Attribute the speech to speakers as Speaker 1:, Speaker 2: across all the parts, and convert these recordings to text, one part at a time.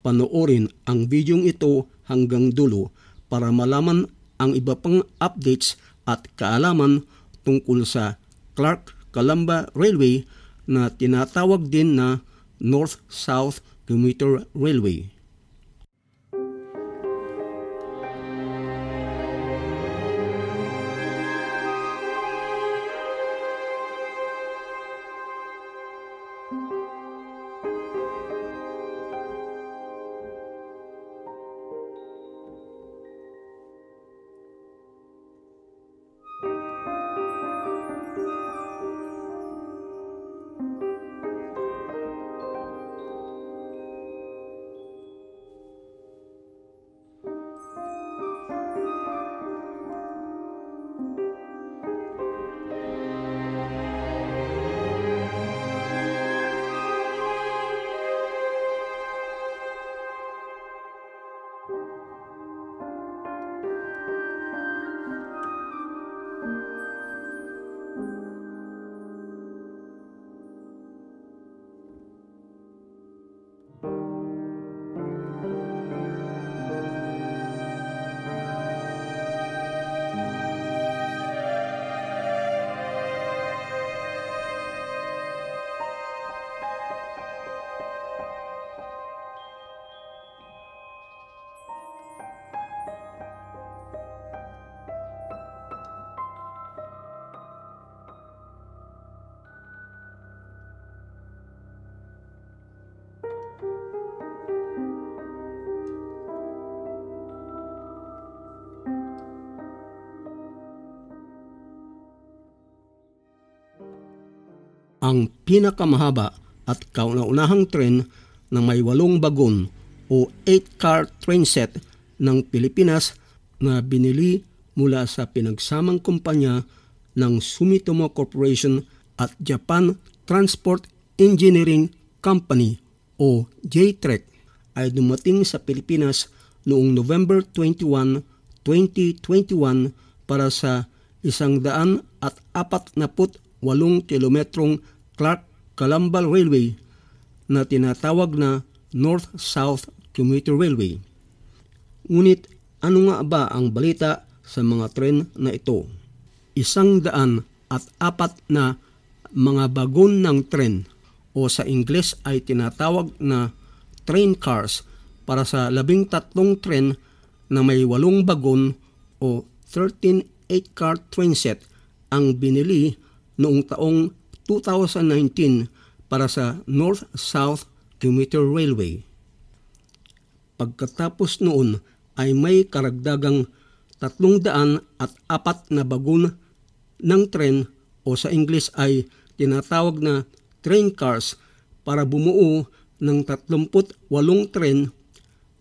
Speaker 1: Panoorin ang videong ito hanggang dulo para malaman ang iba pang updates at kaalaman tungkol sa Clark Calamba Railway na tinatawag din na North-South Commuter Railway. ang pinakamahaba at kauna-unahang tren na may walong bagon o 8-car train set ng Pilipinas na binili mula sa pinagsamang kumpanya ng Sumitomo Corporation at Japan Transport Engineering Company o JTREC ay dumating sa Pilipinas noong November 21, 2021 para sa isang daan at apat na put kilometrong Clark Calambal Railway na tinatawag na North-South Commuter Railway. Ngunit ano nga ba ang balita sa mga tren na ito? Isang daan at apat na mga bagon ng tren o sa Ingles ay tinatawag na train cars para sa labing tatlong tren na may walong bagon o 13 8-car train set ang binili noong taong 2019 para sa North-South Commuter Railway. Pagkatapos noon ay may karagdagang 300 at apat na bagon ng tren o sa English ay tinatawag na train cars para bumuo ng 38 tren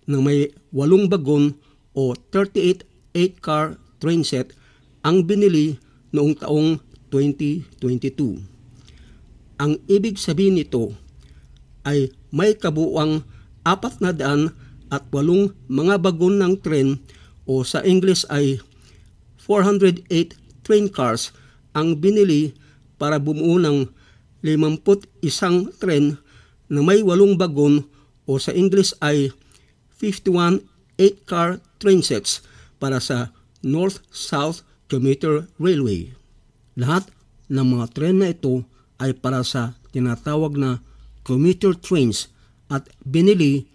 Speaker 1: na may 8 bagon o 38 8-car train set ang binili noong taong 2022. Ang ibig sabihin nito ay may kabuang 408 mga bagon ng tren o sa English ay 408 train cars ang binili para bumuo ng 51 tren na may walong bagon o sa English ay 51 8-car train sets para sa North-South Commuter Railway. Lahat ng mga tren na ito ay para sa tinatawag na commuter trains at binili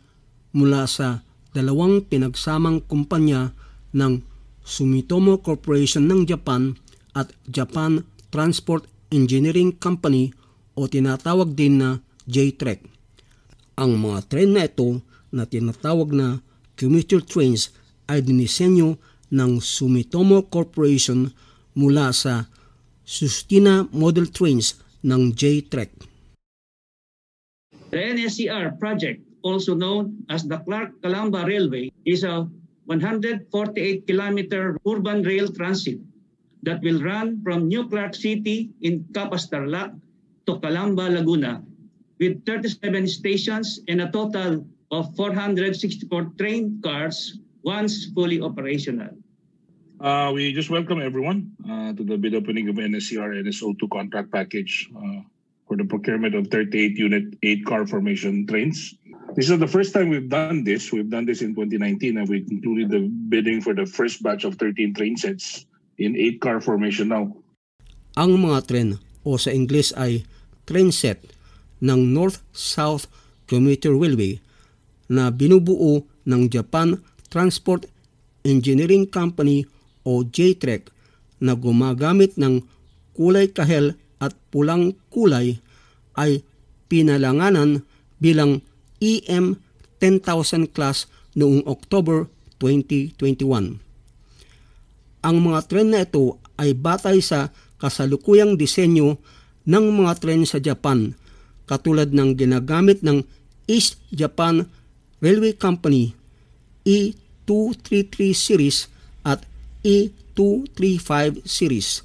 Speaker 1: mula sa dalawang pinagsamang kumpanya ng Sumitomo Corporation ng Japan at Japan Transport Engineering Company o tinatawag din na j JTREC. Ang mga tren na ito na tinatawag na commuter trains ay dinisenyo ng Sumitomo Corporation mula sa Sustina Model Trains ng J-Trek. The NSCR project, also known as the Clark-Calamba Railway, is a 148-kilometer urban rail transit that will run from New Clark City in Capas Tarlac to Calamba, Laguna, with 37 stations and a total
Speaker 2: of 464 train cars once fully operational. Uh, we just welcome everyone uh, to the bid opening of NSCR NSO2 contract package uh, for the procurement of 38 unit 8 car formation trains. This is the first time we've done this. We've done this in 2019 and we concluded the bidding for the first batch of 13 train sets in 8 car formation now.
Speaker 1: Ang mga train o sa English ay train set ng North-South Commuter Railway na binubuo ng Japan Transport Engineering Company o JTREC na gumagamit ng kulay kahel at pulang kulay ay pinalanganan bilang EM 10,000 class noong October 2021. Ang mga tren na ito ay batay sa kasalukuyang disenyo ng mga tren sa Japan katulad ng ginagamit ng East Japan Railway Company E233 series E235 series.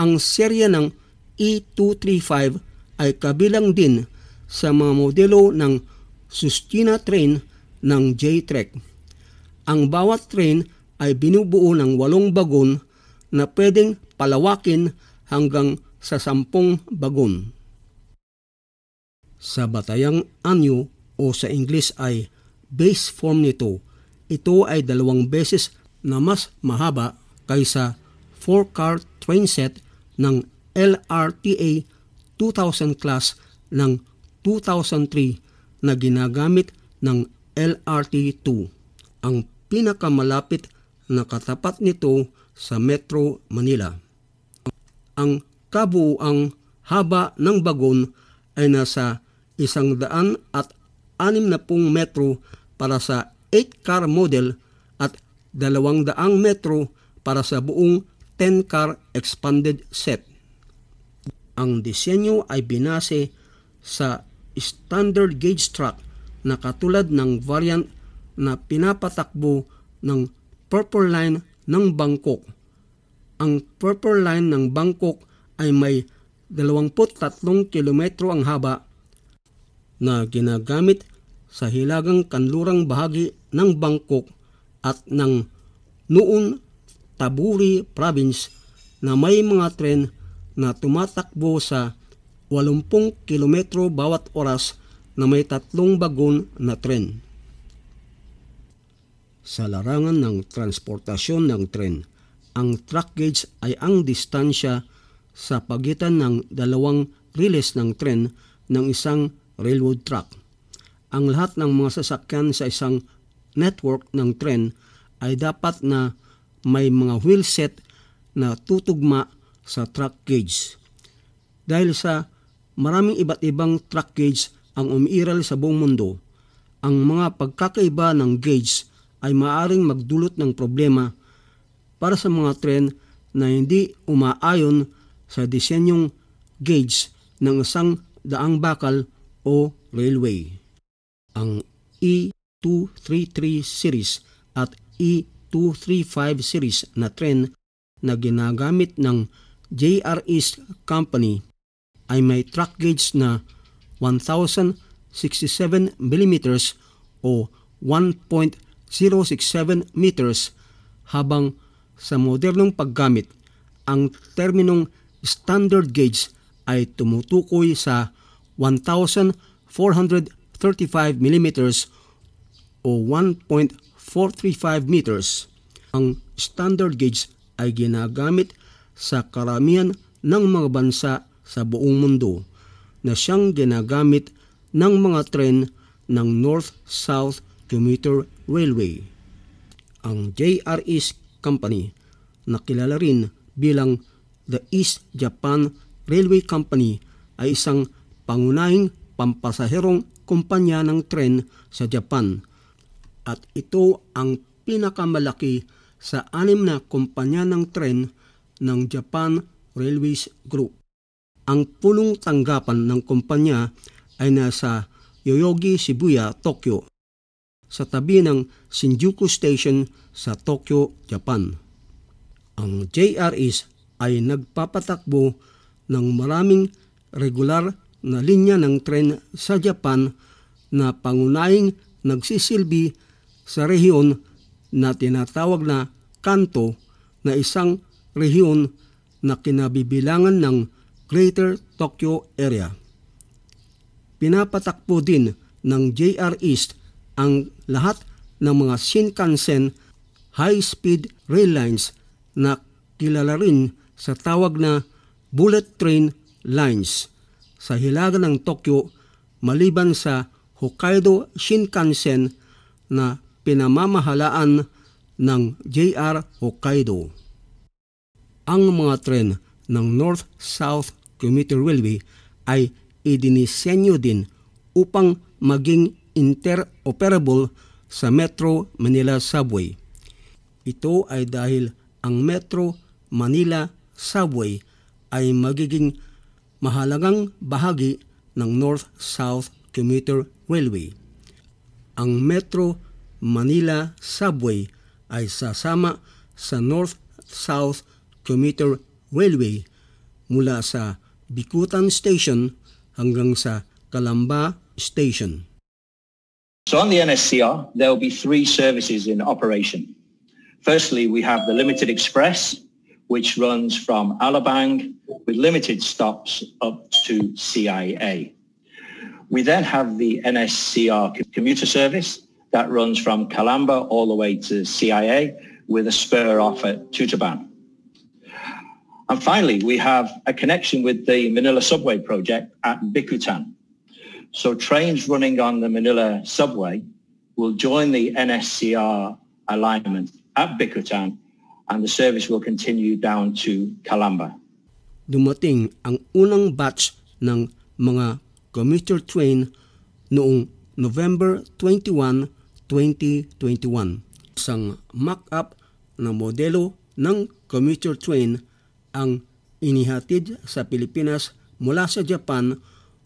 Speaker 1: Ang serya ng E235 ay kabilang din sa mga modelo ng Sustina train ng J-Trek. Ang bawat train ay binubuo ng walong bagon na pwedeng palawakin hanggang sa sampung bagon. Sa batayang anyo o sa English ay base form nito, ito ay dalawang beses na mas mahaba kaysa 4-car train set ng LRTA 2000 class ng 2003 na ginagamit ng LRT2. Ang pinakamalapit na katapat nito sa Metro Manila. Ang kabuuang haba ng bagon ay nasa 160 metro para sa 8-car model 200 metro para sa buong 10-car expanded set. Ang disenyo ay binase sa standard gauge truck na katulad ng variant na pinapatakbo ng Purple Line ng Bangkok. Ang Purple Line ng Bangkok ay may 23 kilometro ang haba na ginagamit sa hilagang kanlurang bahagi ng Bangkok at ng noong Taburi Province na may mga tren na tumatakbo sa 80 kilometro bawat oras na may tatlong bagon na tren. Sa larangan ng transportasyon ng tren, ang track gauge ay ang distansya sa pagitan ng dalawang riles ng tren ng isang railroad track. Ang lahat ng mga sasakyan sa isang network ng tren ay dapat na may mga wheel set na tutugma sa track gauge. Dahil sa maraming iba't ibang track gauge ang umiiral sa buong mundo, ang mga pagkakaiba ng gauge ay maaring magdulot ng problema para sa mga tren na hindi umaayon sa disenyong gauge ng isang daang bakal o railway. Ang E 233 e series at E235 series na tren na ginagamit ng JR East Company ay may truck gauge na 1,067 mm o 1.067 meters habang sa modernong paggamit ang terminong standard gauge ay tumutukoy sa 1,435 millimeters o 1.435 meters. Ang standard gauge ay ginagamit sa karamihan ng mga bansa sa buong mundo na siyang ginagamit ng mga tren ng North-South Commuter Railway. Ang JR East Company na kilala rin bilang the East Japan Railway Company ay isang pangunahing pampasaherong kumpanya ng tren sa Japan at ito ang pinakamalaki sa anim na kumpanya ng tren ng Japan Railways Group. Ang pulong tanggapan ng kumpanya ay nasa Yoyogi, Shibuya, Tokyo sa tabi ng Shinjuku Station sa Tokyo, Japan. Ang JREs ay nagpapatakbo ng maraming regular na linya ng tren sa Japan na pangunahing nagsisilbi sa rehiyon na tinatawag na Kanto na isang rehiyon na kinabibilangan ng Greater Tokyo Area. Pinapatakpo din ng JR East ang lahat ng mga Shinkansen high-speed rail lines na kilala rin sa tawag na bullet train lines sa hilaga ng Tokyo maliban sa Hokkaido Shinkansen na pinamamahalaan ng JR Hokkaido. Ang mga tren ng North-South Commuter Railway ay idinisenyo din upang maging interoperable sa Metro Manila Subway. Ito ay dahil ang Metro Manila Subway ay magiging mahalagang bahagi ng North-South Commuter Railway. Ang Metro Manila Subway ay sasama sa North-South Commuter Railway mula sa Bikutan Station hanggang sa Kalamba Station.
Speaker 2: So on the NSCR, there will be three services in operation. Firstly, we have the Limited Express, which runs from Alabang with limited stops up to CIA. We then have the NSCR commuter service, that runs from Calamba all the way to CIA with a spur off at Tutaban. And finally, we have a connection with the Manila subway project at Bikutan. So trains running on the Manila subway will join the NSCR alignment at Bikutan and the service will continue down to Calamba.
Speaker 1: Dumating ang unang batch ng mga commuter train noong November 21, 2021. Isang mock-up na modelo ng commuter train ang inihatid sa Pilipinas mula sa Japan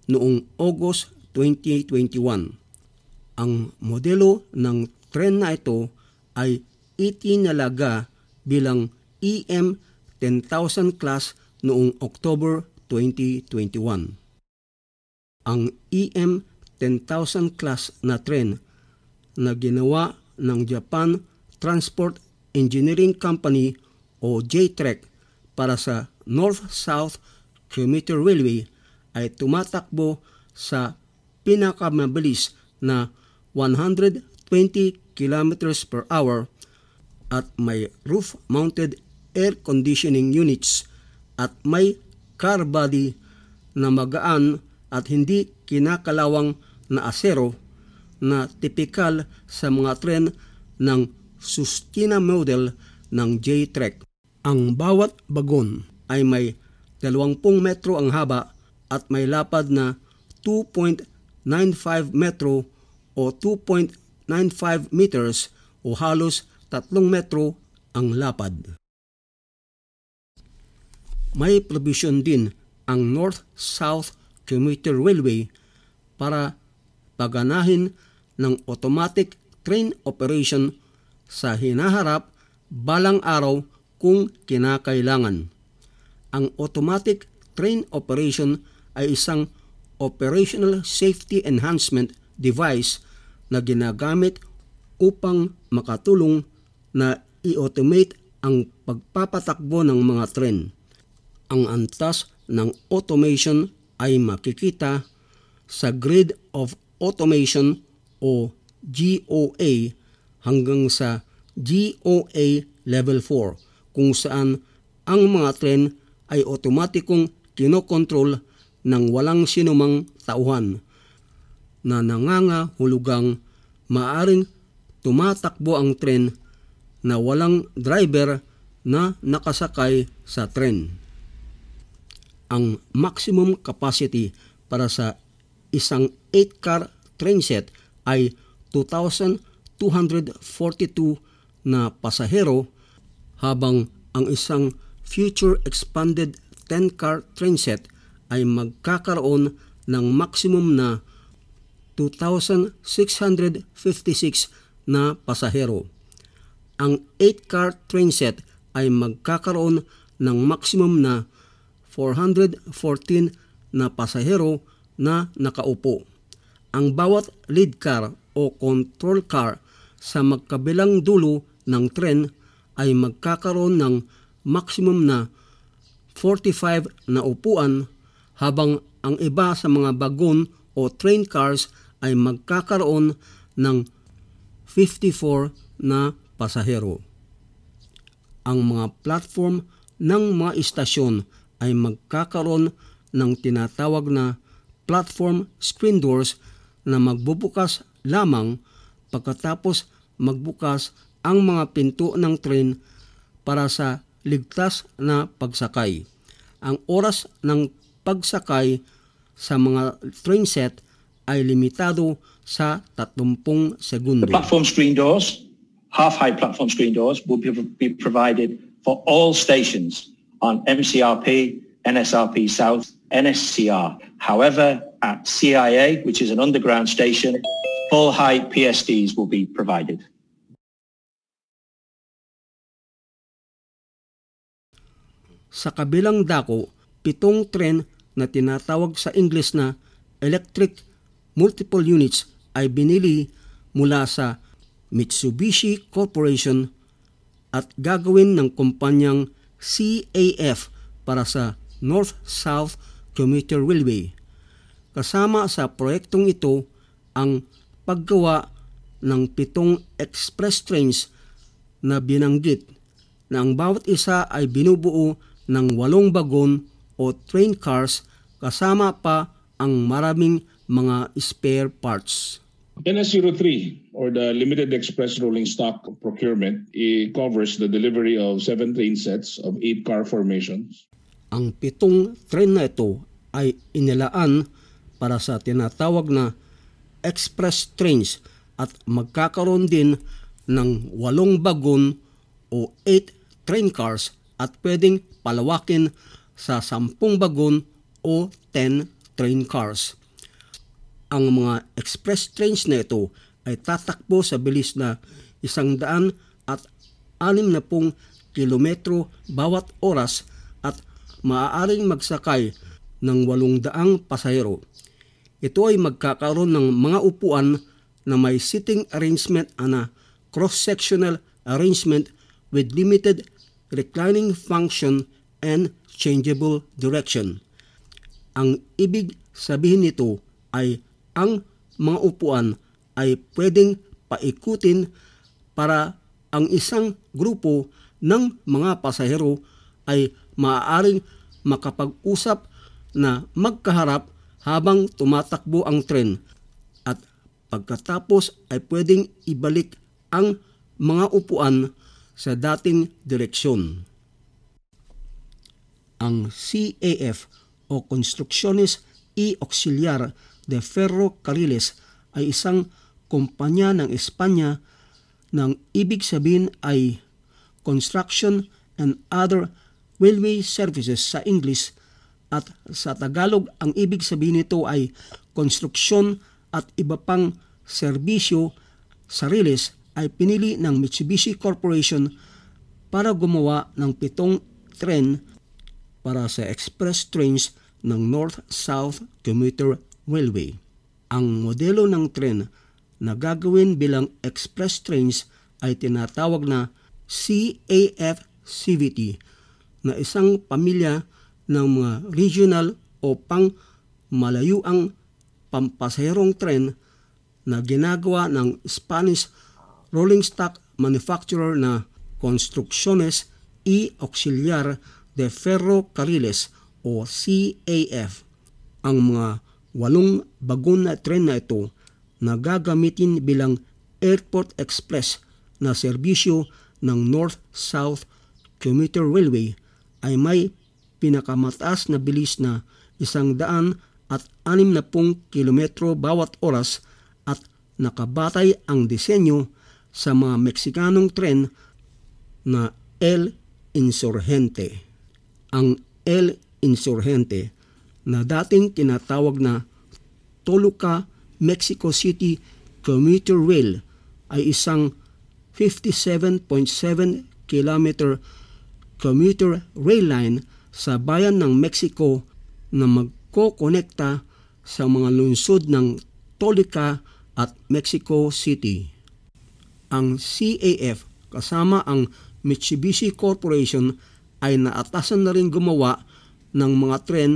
Speaker 1: noong August 2021. Ang modelo ng tren na ito ay itinalaga bilang EM 10,000 class noong October 2021. Ang EM 10,000 class na tren na ginawa ng Japan Transport Engineering Company o JTREC para sa North-South Commuter Railway ay tumatakbo sa pinakamabilis na 120 km per hour at may roof-mounted air conditioning units at may car body na magaan at hindi kinakalawang na asero na tipikal sa mga tren ng Sustina model ng J-Trek. Ang bawat bagon ay may 20 metro ang haba at may lapad na 2.95 metro o 2.95 meters o halos 3 metro ang lapad. May provision din ang North-South Commuter Railway para paganahin ng automatic train operation sa hinaharap balang araw kung kinakailangan. Ang automatic train operation ay isang operational safety enhancement device na ginagamit upang makatulong na i-automate ang pagpapatakbo ng mga tren. Ang antas ng automation ay makikita sa grid of automation o GOA hanggang sa GOA Level 4 kung saan ang mga tren ay otomatikong kinokontrol ng walang sinumang tauhan na nangangahulugang hulugang maaring tumatakbo ang tren na walang driver na nakasakay sa tren. Ang maximum capacity para sa isang 8-car train set ay 2,242 na pasahero habang ang isang future expanded 10-car trainset ay magkakaroon ng maximum na 2,656 na pasahero. Ang 8-car trainset ay magkakaroon ng maximum na 414 na pasahero na nakaupo ang bawat lead car o control car sa magkabilang dulo ng tren ay magkakaroon ng maximum na 45 na upuan habang ang iba sa mga bagon o train cars ay magkakaroon ng 54 na pasahero. Ang mga platform ng mga istasyon ay magkakaroon ng tinatawag na platform screen doors na magbubukas lamang pagkatapos magbukas ang mga pinto ng tren para sa ligtas na pagsakay. Ang oras ng pagsakay sa mga train set ay limitado sa 30 segundo. The platform
Speaker 2: screen doors, half high platform screen doors will be provided for all stations on MCRP, NSRP South, NSCR However, at CIA, which is an underground station, full height PSDs will be provided.
Speaker 1: Sa kabilang dako, pitong tren na tinatawag sa Ingles na electric multiple units ay binili mula sa Mitsubishi Corporation at gagawin ng kumpanyang CAF para sa North-South km railway. Kasama sa proyektong ito ang paggawa ng pitong express trains na binanggit na ang bawat isa ay binubuo ng walong bagon o train cars kasama pa ang maraming mga spare parts.
Speaker 2: NS03 or the Limited Express Rolling Stock Procurement it covers the delivery of seven train sets of eight car formations
Speaker 1: ang pitong tren na ito ay inilaan para sa tinatawag na express trains at magkakaroon din ng walong bagon o 8 train cars at pwedeng palawakin sa 10 bagon o 10 train cars. Ang mga express trains na ito ay tatakbo sa bilis na 100 at 60 kilometro bawat oras at maaaring magsakay ng 800 pasahero. Ito ay magkakaroon ng mga upuan na may seating arrangement ana cross-sectional arrangement with limited reclining function and changeable direction. Ang ibig sabihin nito ay ang mga upuan ay pwedeng paikutin para ang isang grupo ng mga pasahero ay maaaring makapag-usap na magkaharap habang tumatakbo ang tren at pagkatapos ay pwedeng ibalik ang mga upuan sa dating direksyon. Ang CAF o Construcciones y Auxiliar de Ferrocarriles ay isang kumpanya ng Espanya nang ibig sabihin ay Construction and Other railway services sa English at sa Tagalog ang ibig sabihin nito ay konstruksyon at iba pang serbisyo sa Riles ay pinili ng Mitsubishi Corporation para gumawa ng pitong tren para sa express trains ng North-South Commuter Railway. Ang modelo ng tren na gagawin bilang express trains ay tinatawag na CAF-CVT na isang pamilya ng mga regional o pang malayuang pampasaherong tren na ginagawa ng Spanish rolling stock manufacturer na Construcciones y Auxiliar de Ferrocarriles o CAF. Ang mga walong bagon na tren na ito na gagamitin bilang Airport Express na serbisyo ng North-South Commuter Railway ay may pinakamataas na bilis na isang daan at anim na pung kilometro bawat oras at nakabatay ang disenyo sa mga Meksikanong tren na El Insurgente. Ang El Insurgente na dating tinatawag na Toluca Mexico City Commuter Rail ay isang 57.7 kilometer commuter rail line sa bayan ng Mexico na magkokonekta sa mga lungsod ng Tolica at Mexico City. Ang CAF kasama ang Mitsubishi Corporation ay naatasan na rin gumawa ng mga tren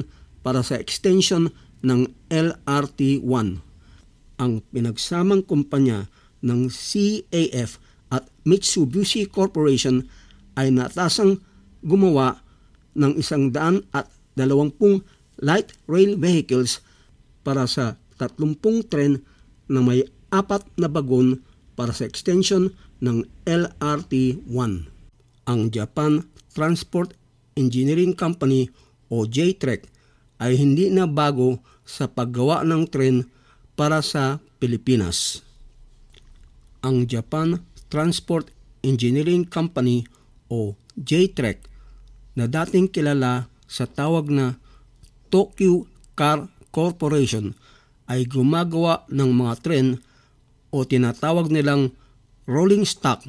Speaker 1: para sa extension ng LRT-1. Ang pinagsamang kumpanya ng CAF at Mitsubishi Corporation ay natasang gumawa ng isang daan at dalawampung light rail vehicles para sa tatlumpung tren na may apat na bagon para sa extension ng LRT-1. Ang Japan Transport Engineering Company o JTREC ay hindi na bago sa paggawa ng tren para sa Pilipinas. Ang Japan Transport Engineering Company o JTREC na dating kilala sa tawag na Tokyo Car Corporation ay gumagawa ng mga tren o tinatawag nilang rolling stock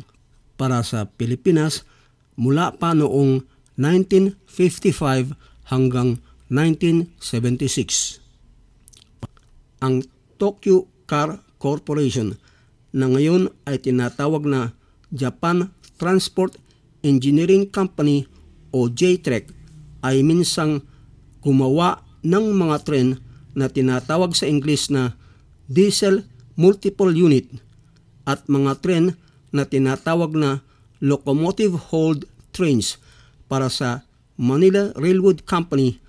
Speaker 1: para sa Pilipinas mula pa noong 1955 hanggang 1976. Ang Tokyo Car Corporation na ngayon ay tinatawag na Japan Transport Engineering Company o JTREC ay minsang gumawa ng mga tren na tinatawag sa English na diesel multiple unit at mga tren na tinatawag na locomotive hauled trains para sa Manila Railroad Company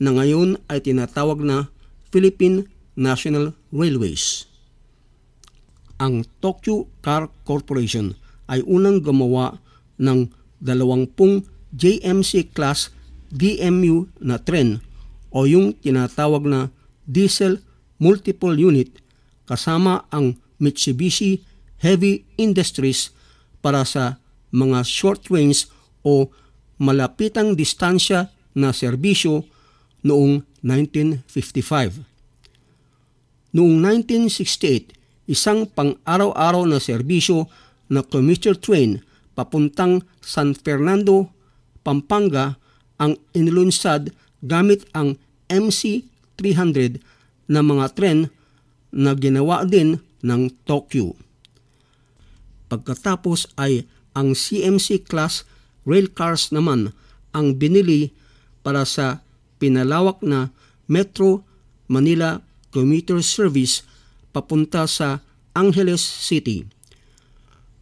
Speaker 1: na ngayon ay tinatawag na Philippine National Railways. Ang Tokyo Car Corporation ay unang gumawa ng 20 JMC class DMU na tren o yung tinatawag na diesel multiple unit kasama ang Mitsubishi Heavy Industries para sa mga short range o malapitang distansya na serbisyo noong 1955. Noong 1968, isang pang-araw-araw na serbisyo na commuter train papuntang San Fernando Pampanga ang inilunsad gamit ang MC-300 na mga tren na ginawa din ng Tokyo. Pagkatapos ay ang CMC class rail cars naman ang binili para sa pinalawak na Metro Manila Commuter Service papunta sa Angeles City.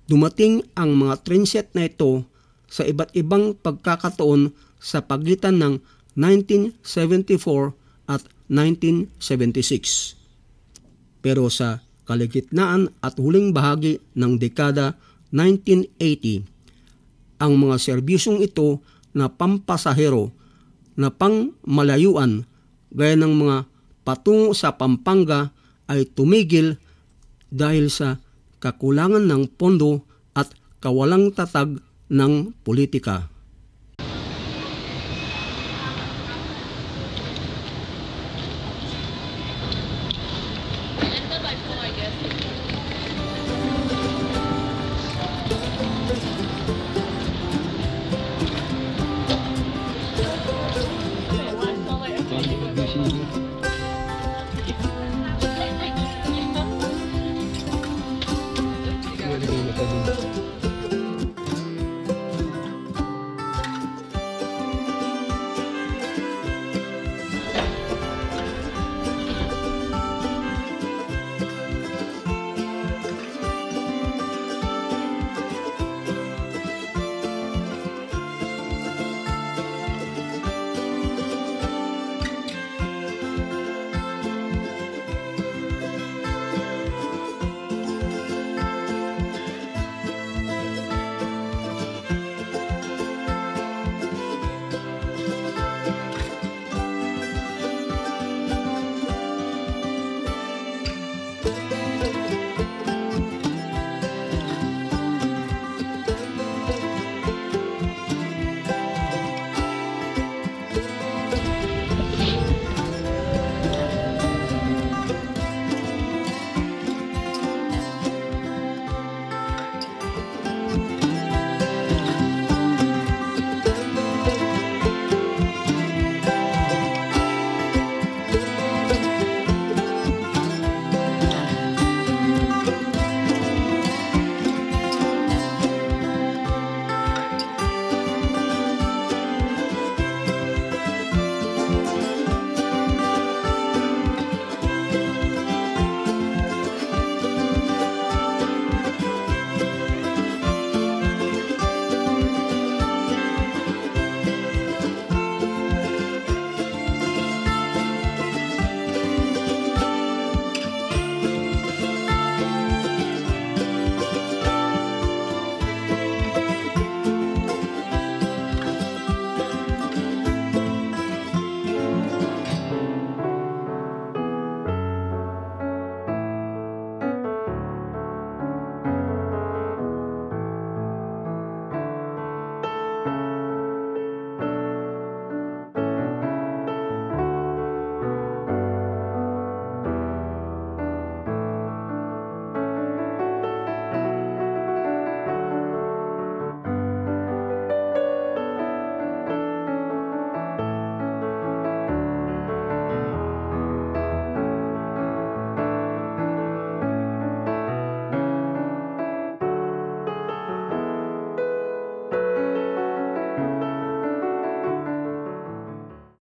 Speaker 1: Dumating ang mga trainset na ito sa iba't ibang pagkakataon sa pagitan ng 1974 at 1976. Pero sa kaligitnaan at huling bahagi ng dekada 1980, ang mga serbisyong ito na pampasahero na pangmalayuan gaya ng mga patungo sa Pampanga ay tumigil dahil sa kakulangan ng pondo at kawalang tatag ng politika